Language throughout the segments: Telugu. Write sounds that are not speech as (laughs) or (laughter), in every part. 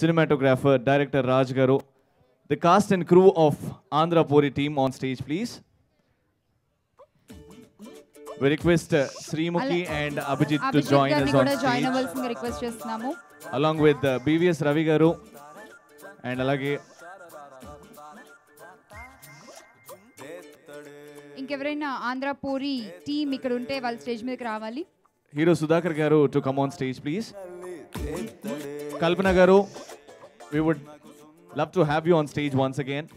cinematographer, director Raj Garu, the cast and crew of Andhra Pori team on stage, please. We request uh, Srimukhi and Abhijit, Abhijit to join us on stage. Along with uh, BVS Ravi Garu and Alagi. ఇంకెవరైనా ఆంధ్ర పూరి టీమ్ ఇక్కడ ఉంటే వాళ్ళ స్టేజ్ మీదకి రావాలి హీరో సుధాకర్ గారు to come on stage please Kalpana గారు we would love to have you on stage once again.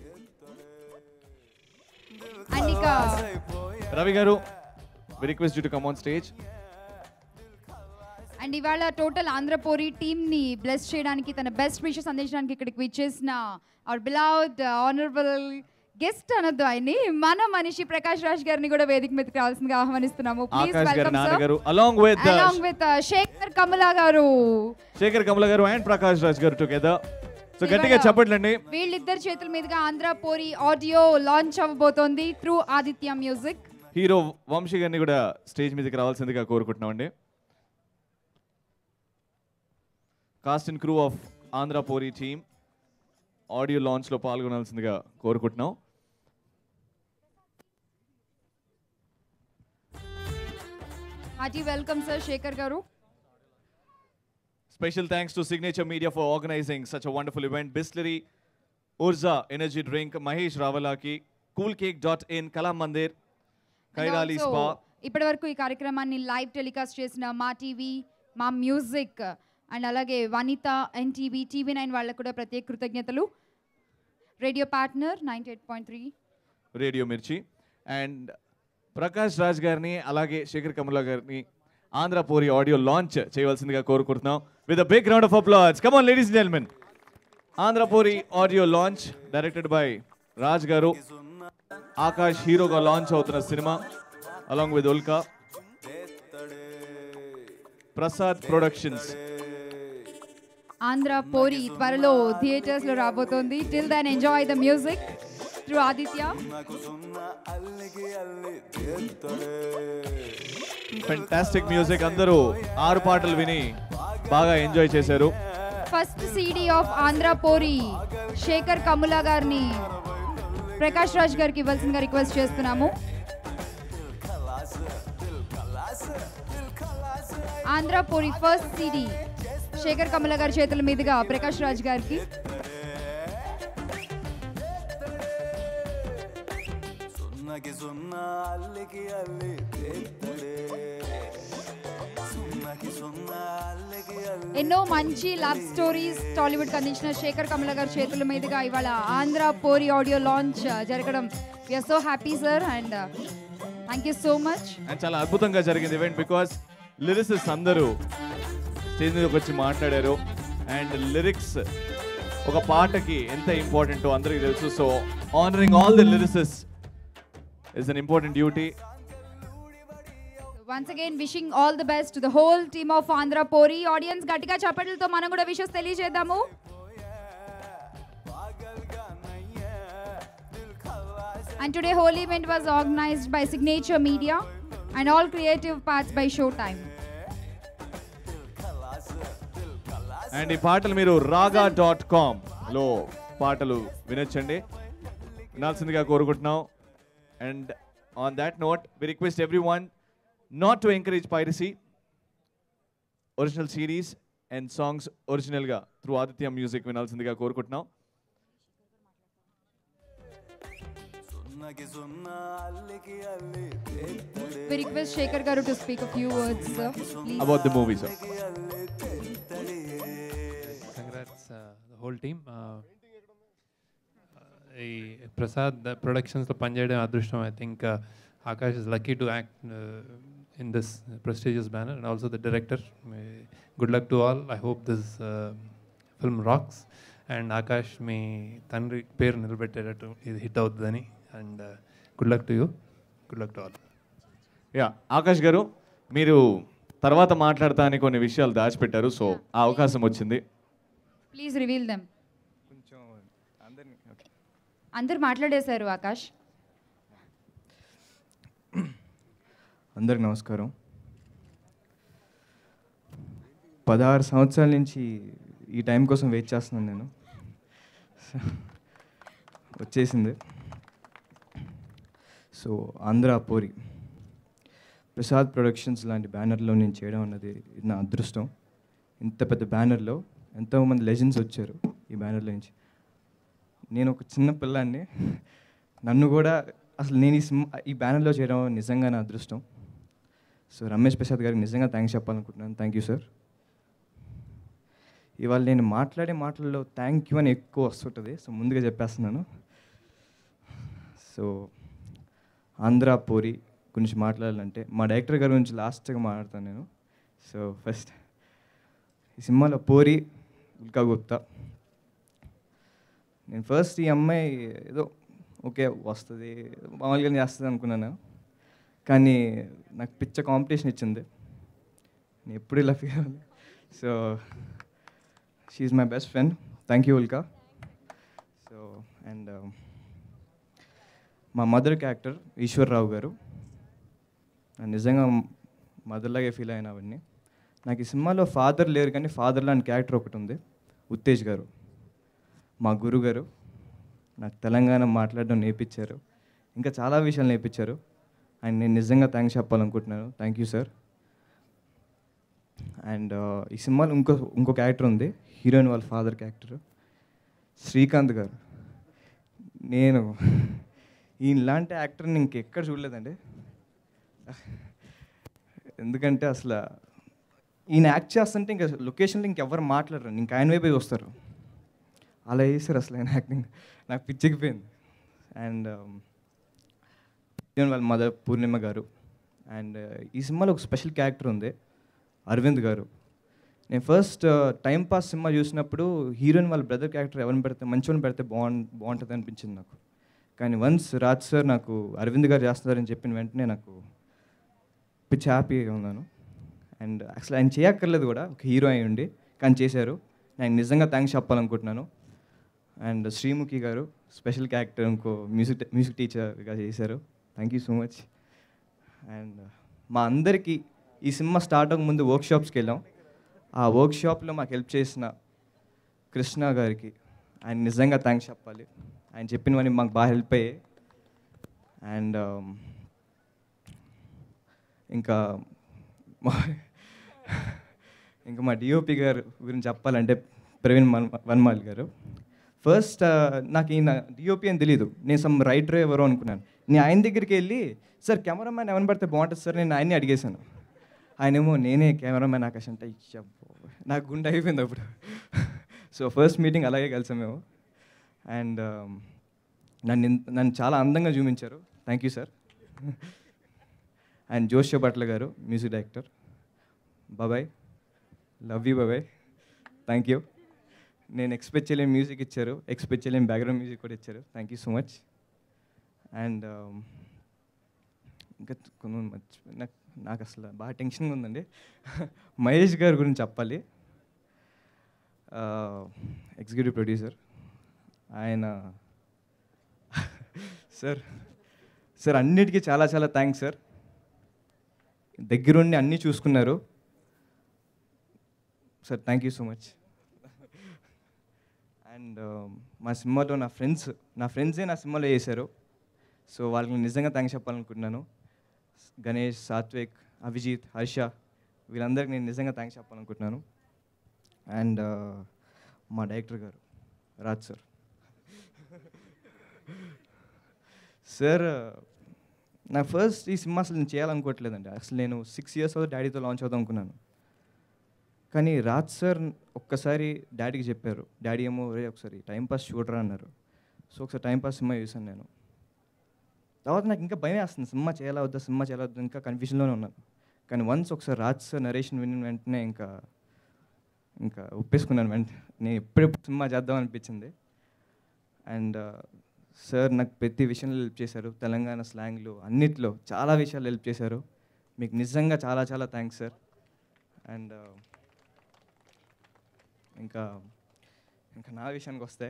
Anika. Ravi Garu, we request you to come on stage. And ఇవాళ టోటల్ టీమ్ ని బ్లెస్ చేయడానికి తన బెస్ట్ విషెస్ అందించడానికి ఇక్కడికి విచ్చేసిన అవర్ బిలౌడ్ ఆనరబుల్ గెస్ట్ అనొద్దు ఆయన్ని మన మనిషి ప్రకాష్ రాజ్ గారిని కూడా వేదిక మీదకి రావాల్సిందిగా ఆహ్వానిస్తున్నాము please welcome along with along with Shekhar Kamala గారు శేఖర్ కమల గారు అండ్ ప్రకాష్ రాజ్ గారు టుగెదర్ సో గట్టిగా చెప్పట్లండి వీళ్ళిద్దరు చేతుల మీదుగా ఆంధ్ర పోరి ఆడియో లాంచ్ అవ్వబోతోంది through Aditya music hero Vamsi గారిని కూడా స్టేజ్ మీదకి రావాల్సిందిగా కోరుకుంటున్నామండి cast and crew of Andhra Pori team audio లాంచ్లో పాల్గొనాల్సిందిగా కోరుకుంటున్నాం హాజీ వెల్కమ్ సార్ శేఖర్ గారు Special thanks to Signature Media for organizing such a wonderful event. Bistlery, Urza Energy Drink, Mahesh Ravalaki, coolcake.in, Kala Mandir, Kairali Spa. ఇప్పటి వరకు ఈ కార్యక్రమాన్ని లైవ్ టెలికాస్ట్ చేసిన మా టీవీ మా మ్యూజిక్ అండ్ అలాగే వనిత ఎన్టీవీ టీవీ నైన్ వాళ్ళకు కూడా ప్రత్యేక కృతజ్ఞతలు radio partner ninety eight point three radio Mirchi and Prakash Raj గారిని అలాగే శేఖర్ కమలా గారిని ఆంధ్రపూరి ఆడియో లాంచ్ చేయవలసిందిగా కోరుకుంటున్నాం with a big round of applause. Come on, ladies and gentlemen. Andhra audio launch directed by Raj Garu. Akash Hero ga launch అవుతున్న cinema along with Ulka. Prasad Productions. Andhra Pori త్వరలో థియేటర్స్ లో రాబోతోంది till then enjoy the through Aditya fantastic music అందరూ ఆరు పాటలు విని బాగా ఎంజాయ్ చేశారు ఫస్ట్ సిడి ఆఫ్ ఆంధ్ర పోరి శేఖర్ కముల గారిని ప్రకాష్ రాజ్ గారికి ఇవ్వాల్సిందిగా రిక్వెస్ట్ చేస్తున్నాము ఆంధ్రపూరి ఫస్ట్ సిడి శేఖర్ కమల గారి చేతుల మీదుగా ప్రకాష్ రాజ్ గారికి ಸುಮ್ಮಗೆ ಸುಮ್ಮ అల్లికి అల్లి ఎన్నో మంచి లవ్ స్టోరీస్ టాలీవుడ్ అందించిన శేఖర్ కమల గారి చేతుల మీదుగా ఇవాళ Andhra Pori audio launch uh, జరగడం we are so happy sir and thank you so much and చాలా అద్భుతంగా జరిగింది ఈవెంట్ బికాస్ లిరిసిస్ అందరూ స్టేజ్ మీదకి వచ్చి మాట్లాడారు అండ్ లిరిక్స్ ఒక పాటకి ఎంత ఇంపార్టెంటో అందరికీ తెలుసు so honouring all the lyricists is an important duty. Once again, wishing all the best to the whole team of Andhra Pori. Audience, గట్టిగా చప్పట్లతో మనం కూడా విషెస్ తెలియజేద్దాము And today, whole event was organized by Signature Media and all creative parts by Showtime. And ఈ పాటలు మీరు రాగా డాట్ కామ్లో పాటలు వినొచ్చండి వినాల్సిందిగా కోరుకుంటున్నాం And on that note, we request everyone not to encourage piracy. Original series and songs original ga through Aditya Music వినాల్సిందిగా కోరుకుంటున్నాం We request Shekhar Garu to speak a few words, sir. Please. About the movie, sir. Congrats, uh, the whole team. Uh, ఈ ప్రసాద్ ప్రొడక్షన్స్లో పనిచేయడం అదృష్టం I think Akash is lucky to act in this prestigious banner and also the director good luck to all I hope this film rocks and Akash మీ తండ్రి పేరు నిలబెట్టేటట్టు ఇది హిట్ అవుతుందని and good luck to you good luck to all yeah Akash గారు మీరు తర్వాత అని కొన్ని విషయాలు దాచిపెట్టారు సో ఆ అవకాశం వచ్చింది ప్లీజ్ రివీల్ దెమ్ అందరు మాట్లాడేశారు ఆకాష్ అందరికి నమస్కారం పదహారు సంవత్సరాల నుంచి ఈ టైం కోసం వెయిట్ చేస్తున్నాను నేను వచ్చేసింది సో ఆంధ్ర పూరి ప్రసాద్ ప్రొడక్షన్స్ లాంటి బ్యానర్లో నేను చేయడం అన్నది నా అదృష్టం ఇంత పెద్ద బ్యానర్లో ఎంతోమంది లెజెండ్స్ వచ్చారు ఈ బ్యానర్లో నుంచి నేను ఒక చిన్న పిల్లాన్ని నన్ను కూడా అసలు నేను ఈ సినిమా ఈ బ్యానర్లో చేయడం నిజంగా నా అదృష్టం సో రమేష్ ప్రసాద్ గారికి నిజంగా థ్యాంక్స్ చెప్పాలనుకుంటున్నాను థ్యాంక్ యూ సార్ ఇవాళ నేను మాట్లాడే మాటల్లో థ్యాంక్ యూ అని ఎక్కువ వస్తుంటుంది సో ముందుగా చెప్పేస్తున్నాను సో ఆంధ్ర పూరి గురించి మాట్లాడాలంటే మా డైరెక్టర్ గారి గురించి లాస్ట్గా మాట్లాడతాను నేను సో ఫస్ట్ ఈ సినిమాలో పూరి ఉల్కా గుప్తా నేను ఫస్ట్ ఈ అమ్మాయి ఏదో ఓకే వస్తుంది మామూలుగా చేస్తుంది అనుకున్నాను కానీ నాకు పిచ్చ కాంపిటీషన్ ఇచ్చింది నేను ఎప్పుడు ఇలా ఫీల్ అవ్వాలి so she my best friend thank you Ulka so and మా మదర్ క్యారెక్టర్ ఈశ్వర్రావు గారు నిజంగా మదర్లాగే ఫీల్ అయిన అవన్నీ నాకు ఈ సినిమాలో ఫాదర్ లేరు కానీ ఫాదర్ లాంటి క్యారెక్టర్ ఒకటి ఉంది ఉత్తేజ్ గారు మా గురుగారు నాకు తెలంగాణ మాట్లాడడం నేర్పించారు ఇంకా చాలా విషయాలు నేర్పించారు అండ్ నేను నిజంగా థ్యాంక్స్ చెప్పాలనుకుంటున్నాను థ్యాంక్ యూ సార్ అండ్ ఈ సినిమాలో ఇంకో ఇంకో క్యారెక్టర్ ఉంది హీరోయిన్ వాళ్ళ ఫాదర్ క్యారెక్టర్ శ్రీకాంత్ గారు నేను (laughs) ఈయనలాంటి యాక్టర్ని ఇంకెక్కడ చూడలేదండి ఎందుకంటే అసలు ఈయన యాక్ట్ చేస్తుంటే ఇంకా లొకేషన్లో ఇంకెవరు మాట్లాడరు ఇంకా ఆయన వైపు వస్తారు అలా వేసారు అసలు ఆయన యాక్టింగ్ నాకు పిచ్చెక్కిపోయింది అండ్ um, వాళ్ళ మదర్ పూర్ణిమ గారు అండ్ uh, ఈ సినిమాలో ఒక స్పెషల్ క్యారెక్టర్ ఉంది అరవింద్ గారు నేను first uh, time pass cinema చూసినప్పుడు హీరోయిన్ వాళ్ళ బ్రదర్ క్యారెక్టర్ ఎవరిని పెడితే మంచివాళ్ళని పెడితే బాగుం బాగుంటుంది అనిపించింది నాకు కానీ వన్స్ రాజ్ సార్ నాకు అరవింద్ గారు చేస్తున్నారని చెప్పిన వెంటనే నాకు పిచ్చి హ్యాపీగా ఉన్నాను అండ్ అసలు ఆయన చేయక్కర్లేదు కూడా ఒక హీరో అయి ఉండి కానీ చేశారు నేను నిజంగా థ్యాంక్స్ చెప్పాలనుకుంటున్నాను అండ్ శ్రీముఖి గారు స్పెషల్ క్యారెక్టర్ ఇంకో మ్యూజిక్ మ్యూజిక్ టీచర్గా చేశారు thank you so much and మా అందరికీ ఈ సినిమా స్టార్ట్ అవ్వక ముందు వర్క్షాప్స్కి వెళ్ళాం ఆ వర్క్షాప్లో మాకు హెల్ప్ చేసిన కృష్ణ గారికి ఆయన నిజంగా థ్యాంక్స్ చెప్పాలి ఆయన చెప్పినవన్నీ మాకు బాగా హెల్ప్ అయ్యాయి అండ్ um, ఇంకా మా (laughs) ఇంకా మా డిఓపి గారు గురించి చెప్పాలంటే ప్రవీణ్ వన్మాల్ గారు ఫస్ట్ uh, నాకు ఈయన డిఓపి అని తెలియదు నేను సమ్ రైటర్ ఎవరో అనుకున్నాను నేను ఆయన దగ్గరికి వెళ్ళి సార్ కెమెరామ్యాన్ ఎవరిని పడితే బాగుంటుంది సార్ నేను ఆయన్ని అడిగేశాను ఆయనేమో నేనే కెమెరామ్యాన్ ఆకాశ్ అంటే నాకు గుండె అయిపోయింది అప్పుడు సో ఫస్ట్ మీటింగ్ అలాగే కలిసాం మేము అండ్ um, నన్ను నన్ను చాలా అందంగా చూపించారు thank you sir and Josyabhatla గారు మ్యూజిక్ డైరెక్టర్ బాబాయ్ లవ్ యూ బాబాయ్ థ్యాంక్ యూ నేను ఎక్స్పెక్ట్ చేయలేని మ్యూజిక్ ఇచ్చారు ఎక్స్పెక్ట్ చేయలేని బ్యాక్గ్రౌండ్ మ్యూజిక్ కూడా ఇచ్చారు thank you so much and ఇంకా కొన్ని నాకు నాకు అసలు బాగా టెన్షన్గా ఉందండి (laughs) మహేష్ గారి గురించి చెప్పాలి ఎగ్జిక్యూటివ్ ప్రొడ్యూసర్ ఆయన (laughs) సార్ సార్ అన్నిటికీ చాలా చాలా థ్యాంక్స్ సార్ దగ్గరుండి అన్నీ చూసుకున్నారు sir thank you so much and um, మా సినిమాతో నా ఫ్రెండ్స్ నా ఫ్రెండ్సే నా సినిమాలో చేశారు సో వాళ్ళకి నిజంగా థ్యాంక్స్ చెప్పాలనుకుంటున్నాను గణేష్ సాత్విక్ అభిజిత్ హర్ష వీళ్ళందరికీ నేను నిజంగా థ్యాంక్స్ చెప్పాలనుకుంటున్నాను అండ్ uh, మా డైరెక్టర్ గారు రాజ్ సార్ సార్ నా ఫస్ట్ ఈ సినిమా అసలు నేను చేయాలనుకోవట్లేదండి అసలు నేను సిక్స్ ఇయర్స్ డాడీతో లాంచ్ అవుదాం అనుకున్నాను కానీ రాజ్ సార్ ఒక్కసారి డాడీకి చెప్పారు డాడీ ఏమో రే ఒకసారి టైంపాస్ చూడరా అన్నారు సో ఒకసారి టైంపాస్ సినిమా చూసాను నేను తర్వాత నాకు ఇంకా భయం వేస్తుంది సినిమా చేయాలా వద్దా సినిమా చేయాలా వద్దా ఇంకా కన్ఫ్యూజన్లోనే ఉన్నాను కానీ వన్స్ ఒకసారి రాజ్ సార్ నరేషన్ విని వెంటనే ఇంకా ఇంకా ఒప్పేసుకున్నాను వెంటనే నేను ఎప్పుడెప్పుడు సినిమా చేద్దాం అనిపించింది అండ్ సార్ నాకు ప్రతి విషయంలో హెల్ప్ చేశారు తెలంగాణ స్లాంగ్లో అన్నిట్లో చాలా విషయాలు హెల్ప్ చేశారు మీకు నిజంగా చాలా చాలా థ్యాంక్స్ సార్ అండ్ ఇంకా ఇంకా నా విషయానికి వస్తే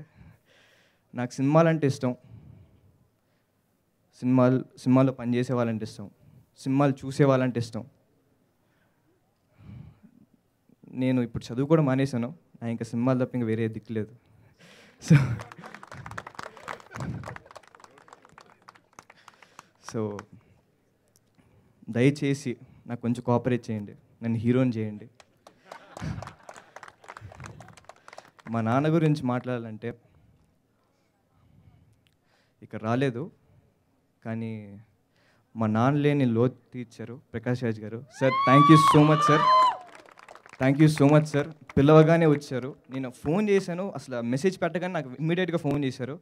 నాకు సినిమాలు అంటే ఇష్టం సినిమాలు సినిమాలో పనిచేసే వాళ్ళంటే ఇష్టం సినిమాలు చూసే వాళ్ళంటే ఇష్టం నేను ఇప్పుడు చదువు కూడా మానేశాను నా ఇంకా సినిమాలు తప్ప ఇంకా వేరే లేదు సో సో దయచేసి నాకు కొంచెం కోఆపరేట్ చేయండి నన్ను హీరోని చేయండి మా నాన్న గురించి మాట్లాడాలంటే ఇక్కడ రాలేదు కానీ మా నాన్న లేని లోత్ తీర్చారు ప్రకాష్ రాజ్ గారు sir thank you so much sir thank you so much sir పిలవగానే వచ్చారు నేను ఫోన్ చేశాను అసలు మెసేజ్ పెట్టగానే నాకు ఇమీడియట్గా ఫోన్ చేశారు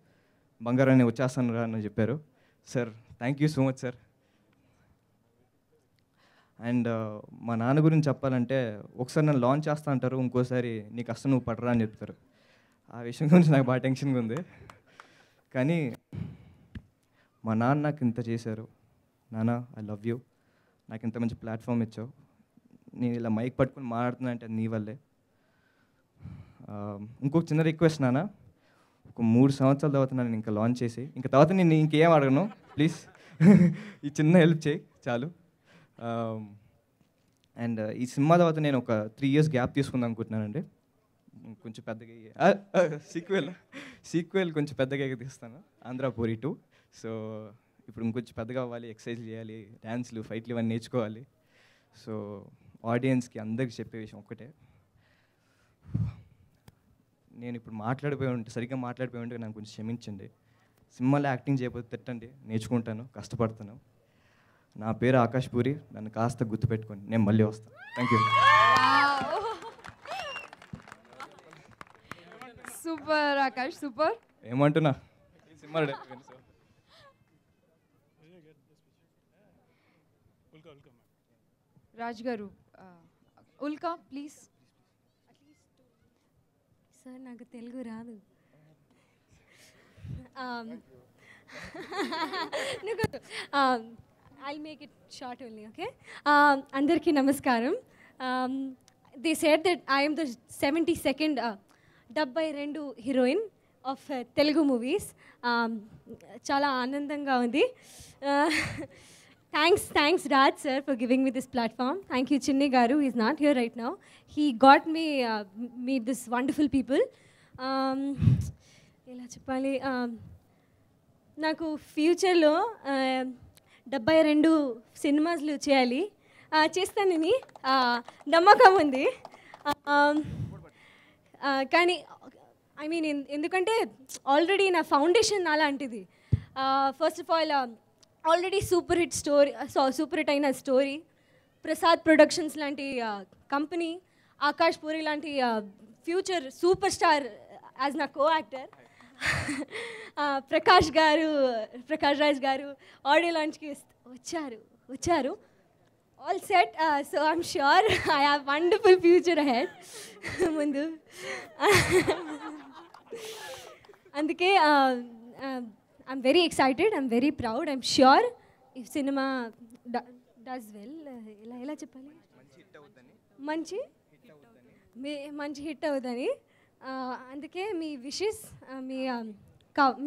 బంగారాన్ని వచ్చేస్తాను రా అని చెప్పారు sir thank you so much sir and మా నాన్న గురించి చెప్పాలంటే ఒకసారి నన్ను లాంచ్ చేస్తా అంటారు ఇంకోసారి నీ కష్టం నువ్వు పడరా అని చెప్తారు ఆ విషయం గురించి నాకు బాగా టెన్షన్గా ఉంది కానీ మా నాన్న నాకు ఇంత చేశారు నాన్న ఐ లవ్ యూ నాకు ఇంత మంచి ప్లాట్ఫామ్ ఇచ్చావు నేను ఇలా మైక్ పట్టుకుని మాట్లాడుతున్నా అంటే నీ వల్లే ఇంకొక చిన్న రిక్వెస్ట్ నాన్న ఒక మూడు సంవత్సరాల తర్వాత నన్ను ఇంకా లాంచ్ చేసి ఇంకా తర్వాత నేను ఇంకేం అడగను ప్లీజ్ (laughs) ఈ చిన్న హెల్ప్ చేయి చాలు అండ్ um, uh, ఈ సినిమా తర్వాత నేను ఒక త్రీ ఇయర్స్ గ్యాప్ తీసుకుందాం అనుకుంటున్నానండి కొంచెం పెద్దగా సీక్వెల్ సీక్వెల్ కొంచెం పెద్దగా తీస్తాను ఆంధ్రాపూరి టూ సో ఇప్పుడు ఇంకొంచెం పెద్దగా అవ్వాలి ఎక్సర్సైజ్ చేయాలి డ్యాన్స్లు ఫైట్లు ఇవన్నీ నేర్చుకోవాలి సో ఆడియన్స్కి అందరికి చెప్పే విషయం ఒక్కటే నేను ఇప్పుడు మాట్లాడిపోయి ఉంటే సరిగ్గా మాట్లాడిపోయి ఉంటే నాకు కొంచెం క్షమించండి సినిమాలో యాక్టింగ్ చేయకపోతే తిట్టండి నేర్చుకుంటాను కష్టపడతాను నా పేరు ఆకాష్ పూరి నన్ను కాస్త గుర్తుపెట్టుకోండి నేను మళ్ళీ వస్తాను thank you super Akash super ఏమంటున్నా రాజ్ గారు ఉల్కా ప్లీజ్ సార్ నాకు తెలుగు రాదు (laughs) నువ్వు I make it short only okay అందరికీ నమస్కారం they said that I'm the seventy second డెబ్బై రెండు హీరోయిన్ ఆఫ్ తెలుగు మూవీస్ చాలా ఆనందంగా ఉంది thanks thanks Raj sir for giving me this platform thank you Chinni garu is not here right now he got me me this wonderful people ఎలా చెప్పాలి um, నాకు ఫ్యూచర్లో డెబ్బై రెండు సినిమాలు చేయాలి చేస్తానని నమ్మకం ఉంది కానీ ఐ మీన్ ఎందుకంటే ఆల్రెడీ నా ఫౌండేషన్ అలాంటిది first of all already super hit story super hit అయిన స్టోరీ ప్రసాద్ ప్రొడక్షన్స్ లాంటి కంపెనీ ఆకాష్ పూరి లాంటి ఫ్యూచర్ సూపర్ స్టార్ యాజ్ నా కో యాక్టర్ ప్రకాష్ గారు ప్రకాష్ రాజ్ గారు ఆడియో లాంచ్కి వచ్చారు వచ్చారు all set so I'm sure I have wonderful future ahead ముందు అందుకే I'm very excited I'm very proud I'm sure ఈ సినిమా డస్ వెల్ ఇలా ఎలా చెప్పాలి మంచి మంచి హిట్ అవుతుంది అందుకే మీ విషెస్ మీ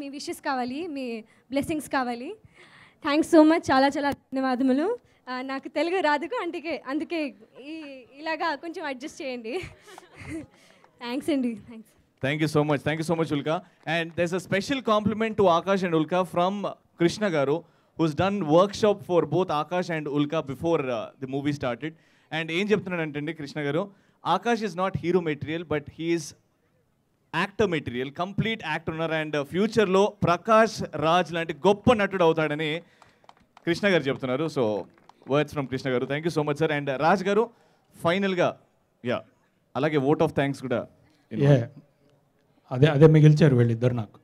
మీ విషెస్ కావాలి మీ బ్లెస్సింగ్స్ కావాలి థ్యాంక్స్ సో మచ్ చాలా చాలా ధన్యవాదములు నాకు తెలుగు రాదుకు అందుకే అందుకే ఈ ఇలాగా కొంచెం అడ్జస్ట్ చేయండి థ్యాంక్స్ అండి thanks thank you so much thank you so much Ulka and there's a special compliment to Akash and Ulka from Krishna garu who's done workshop for both Akash and Ulka before the movie started and ఏం చెప్తున్నాడంటే Krishna garu Akash is not hero material but he's actor material complete actor ఉన్నారు అండ్ ఫ్యూచర్లో ప్రకాష్ రాజ్ లాంటి గొప్ప నటుడు అవుతాడని కృష్ణ గారు చెప్తున్నారు so words from Krishna garu thank you so much sir and Raj garu ఫైనల్గా యా అలాగే ఓట్ ఆఫ్ థ్యాంక్స్ కూడా అదే అదే మిగిల్చారు వీళ్ళిద్దరు నాకు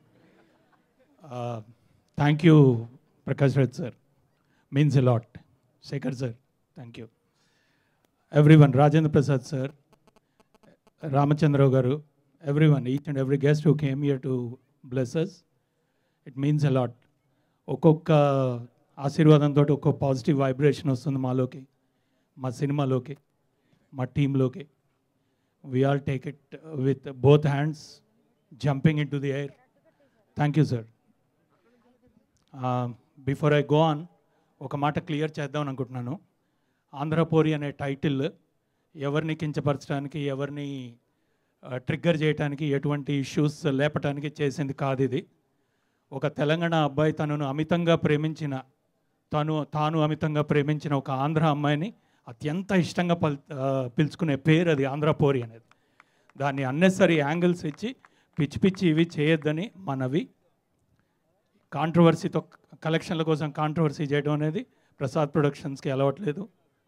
thank uh, you Prakash Raj sir means a lot Shekhar sir thank you every one Rajendra Prasad sir Ramachandrarao garu everyone, each and every guest who came here to bless us. It means a lot. ఒక్కొక్క ఆశీర్వాదంతో ఒక్కొక్క పాజిటివ్ వైబ్రేషన్ వస్తుంది మాలోకి మా సినిమాలోకి మా టీంలోకి we all take it with both hands jumping into the air thank you sir before I go on ఒక మాట క్లియర్ చేద్దాం అనుకుంటున్నాను ఆంధ్రపోరి అనే టైటిల్ ఎవరిని కించపరచడానికి ఎవరిని ట్రిగ్గర్ చేయడానికి ఎటువంటి ఇష్యూస్ లేపటానికి చేసింది కాదు ఇది ఒక తెలంగాణ అబ్బాయి తనను అమితంగా ప్రేమించిన తను తాను అమితంగా ప్రేమించిన ఒక ఆంధ్ర అమ్మాయిని అత్యంత ఇష్టంగా పల్ పిలుచుకునే పేరు అది ఆంధ్ర పోరి అనేది దాన్ని అన్నెసరీ యాంగిల్స్ ఇచ్చి పిచ్చి పిచ్చి ఇవి చేయొద్దని మనవి కాంట్రవర్సీతో కలెక్షన్ల కోసం కాంట్రవర్సీ చేయడం అనేది ప్రసాద్ ప్రొడక్షన్స్కి అలవట్లేదు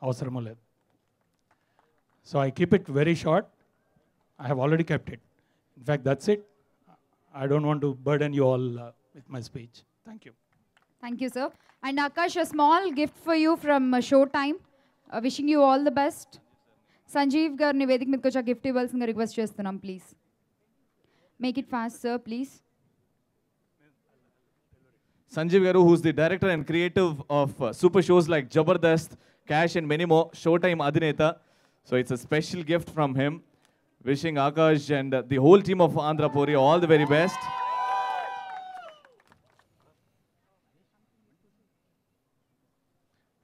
అవసరము లేదు so I keep it very short I have already kept it. In fact, that's it. I don't want to burden you all uh, with my speech. Thank you. Thank you, sir. And Akash, a small gift for you from uh, Showtime. Uh, wishing you all the best. Sanjeev gar Nivedik mit kocha gift ivalsinga request chestunam please. Make it fast, sir, please. Sanjeev Garu, who's the director and creative of uh, super shows like Jabardast, Cash, and many more, Showtime Adineta. So it's a special gift from him wishing Akash and the whole team of Andhra Puri all the very best.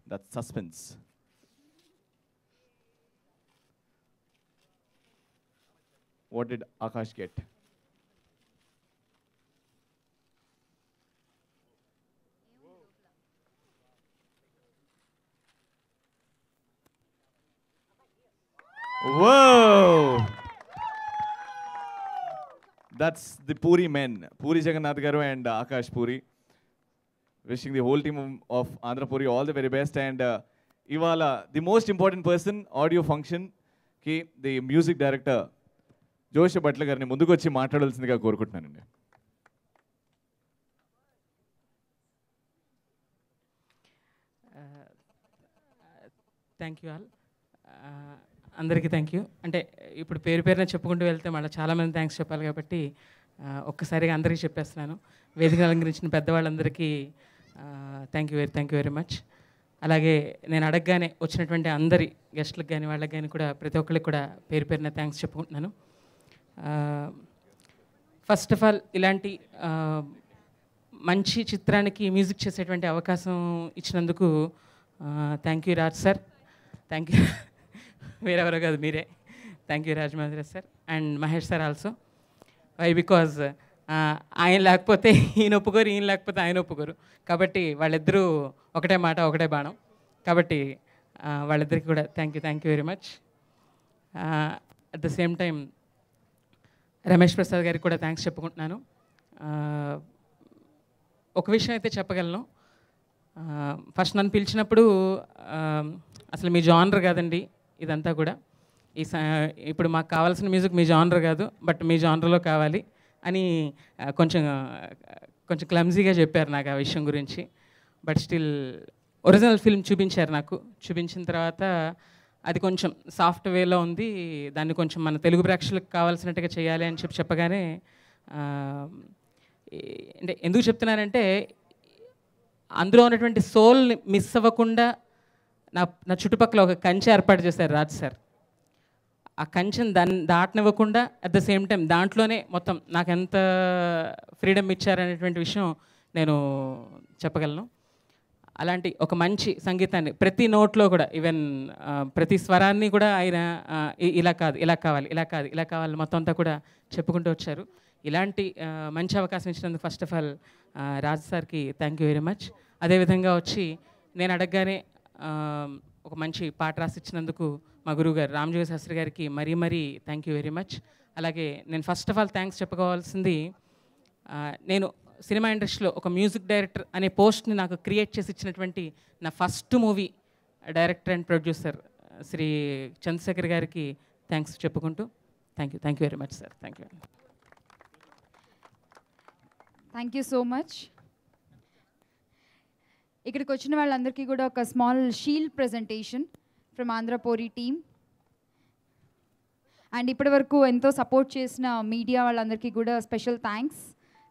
That's suspense. What did Akash get? That's the Puri men Puri Jagannath garu and Akash Puri wishing the whole team of Andhrapuri all the very best and ఇవాళ the most important person audio ఫంక్షన్కి the music director Josha Bhatla గారిని ముందుకు వచ్చి మాట్లాడాల్సిందిగా కోరుకుంటున్నానండి థ్యాంక్ యూ ఆల్ అందరికీ థ్యాంక్ యూ అంటే ఇప్పుడు పేరు పేరున చెప్పుకుంటూ వెళ్తే మళ్ళీ చాలామంది థ్యాంక్స్ చెప్పాలి కాబట్టి ఒక్కసారిగా అందరికీ చెప్పేస్తున్నాను వేదిక అలంకరించిన పెద్దవాళ్ళందరికీ thank you very thank you very much అలాగే నేను అడగగానే వచ్చినటువంటి అందరి గెస్టులకు కానీ వాళ్ళకి కానీ కూడా ప్రతి ఒక్కరికి కూడా పేరు పేరున థ్యాంక్స్ చెప్పుకుంటున్నాను ఫస్ట్ ఆఫ్ ఆల్ ఇలాంటి మంచి చిత్రానికి మ్యూజిక్ చేసేటువంటి అవకాశం ఇచ్చినందుకు thank you Raj sir thank you వేరెవరో కాదు మీరే thank you Rajamahendra sir and Mahesh sir also why because ఆయన లేకపోతే ఈయన ఒప్పుకోరు ఈయన లేకపోతే ఆయన ఒప్పుకోరు కాబట్టి వాళ్ళిద్దరూ ఒకటే మాట ఒకటే బాణం కాబట్టి వాళ్ళిద్దరికి కూడా thank you thank you very much at the same time Ramesh Prasad గారికి కూడా థ్యాంక్స్ చెప్పుకుంటున్నాను ఒక విషయం అయితే చెప్పగలను ఫస్ట్ నన్ను పిలిచినప్పుడు అసలు మీ జానర్ కాదండి ఇదంతా కూడా ఈ ఇప్పుడు మాకు కావాల్సిన మ్యూజిక్ మీ జానర్ కాదు బట్ మీ జానర్లో కావాలి అని కొంచెం కొంచెం క్లమ్జీగా చెప్పారు నాకు ఆ విషయం గురించి బట్ స్టిల్ ఒరిజినల్ ఫిల్మ్ చూపించారు నాకు చూపించిన తర్వాత అది కొంచెం సాఫ్ట్ వేలో ఉంది దాన్ని కొంచెం మన తెలుగు ప్రేక్షకులకు కావాల్సినట్టుగా చేయాలి అని చెప్పి చెప్పగానే అంటే ఎందుకు చెప్తున్నానంటే అందులో ఉన్నటువంటి సోల్ని మిస్ అవ్వకుండా నా నా చుట్టుపక్కల ఒక కంచె ఏర్పాటు చేశారు రాజ్ సార్ ఆ కంచెను దాన్ని దాటనివ్వకుండా అట్ ద సేమ్ టైం దాంట్లోనే మొత్తం నాకు ఎంత ఫ్రీడమ్ ఇచ్చారనేటువంటి విషయం నేను చెప్పగలను అలాంటి ఒక మంచి సంగీతాన్ని ప్రతి నోట్లో కూడా ఈవెన్ ప్రతి స్వరాన్ని కూడా ఆయన ఇలా కాదు ఇలా కావాలి ఇలా కాదు ఇలా కావాలి మొత్తం అంతా కూడా చెప్పుకుంటూ వచ్చారు ఇలాంటి మంచి అవకాశం ఇచ్చినందుకు ఫస్ట్ ఆఫ్ ఆల్ రాజు సార్కి థ్యాంక్ యూ వెరీ మచ్ అదేవిధంగా వచ్చి నేను అడగగానే ఒక మంచి పాట రాసిచ్చినందుకు మా గురువుగారు రామజోగి శాస్త్రి గారికి మరీ మరీ థ్యాంక్ యూ వెరీ మచ్ అలాగే నేను ఫస్ట్ ఆఫ్ ఆల్ థ్యాంక్స్ చెప్పుకోవాల్సింది నేను సినిమా ఇండస్ట్రీలో ఒక మ్యూజిక్ డైరెక్టర్ అనే పోస్ట్ని నాకు క్రియేట్ చేసి ఇచ్చినటువంటి నా first movie director and producer Shri Chandrashekar గారికి థ్యాంక్స్ చెప్పుకుంటూ thank you thank you very much sir thank you thank you so much ఇక్కడికి వచ్చిన వాళ్ళందరికీ కూడా ఒక small shield presentation from Andhrapori team and ఇప్పటి వరకు ఎంతో సపోర్ట్ చేసిన మీడియా వాళ్ళందరికీ కూడా special thanks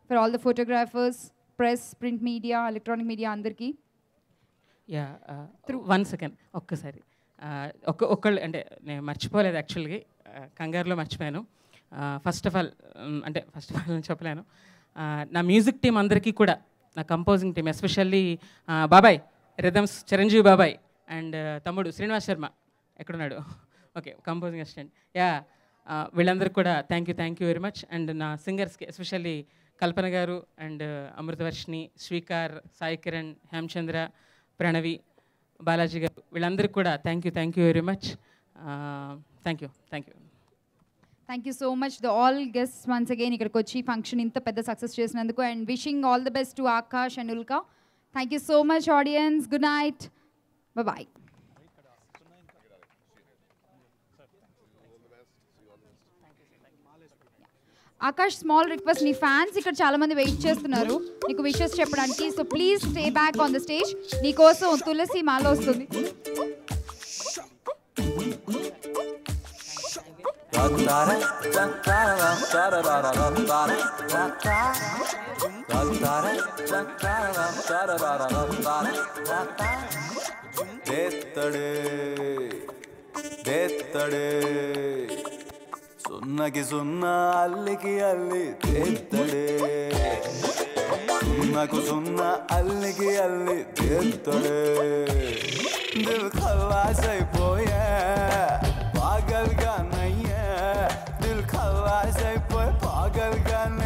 for all the photographers press print media electronic media అందరికీ యా త్రూ వన్ సెకండ్ ఒక్కసారి uh, ఒక్క ఒక్కళ్ళు అంటే నేను మర్చిపోలేదు యాక్చువల్గా uh, కంగారులో మర్చిపోయాను ఫస్ట్ ఆఫ్ ఆల్ అంటే ఫస్ట్ ఆఫ్ ఆల్ చెప్పలేను uh, నా మ్యూజిక్ టీం అందరికీ కూడా నా కంపోజింగ్ టీమ్ ఎస్పెషల్లీ బాబాయ్ రిథమ్స్ చిరంజీవి బాబాయ్ అండ్ తమ్ముడు శ్రీనివాస్ శర్మ ఎక్కడున్నాడు ఓకే కంపోజింగ్ అసిస్టెంట్ యా వీళ్ళందరికీ కూడా thank you thank you very much and నా సింగర్స్కి ఎస్పెషల్లీ కల్పన గారు అండ్ అమృతవర్షిణి శ్రీకార్ సాయి కిరణ్ హేమచంద్ర ప్రణవి బాలాజీ గారు వీళ్ళందరికీ కూడా thank you thank you very much thank you thank you thank you so much the all guest once again ఇక్కడికి వచ్చి ఫంక్షన్ ఇంత పెద్ద సక్సెస్ చేసినందుకు and wishing all the best to Akash and Ulka thank you so much audience good night bye Akash small request నీ ఫ్యాన్స్ ఇక్కడ చాలా మంది వెయిట్ చేస్తున్నారు నీకు విషెస్ చెప్పడానికి so please stay back on the stage నీకోసం తులసి మాలో వస్తుంది ದೇತ್ತಡೆ ದೇತ್ತಡೆ ಸುನ್ನಗೆ ಸುನ್ನ ಅಲ್ಲಿಗೆ ಅಲ್ಲಿ ದೇತ್ತಡೆ ಸುನ್ನಗು ಸುನ್ನ ಅಲ್ಲಿಗೆ ಅಲ್ಲಿ ದೇತ್ತಡೆ ದಿಲ್ ಖಲಾಸ್ ಐಪೋಯೇ Galgan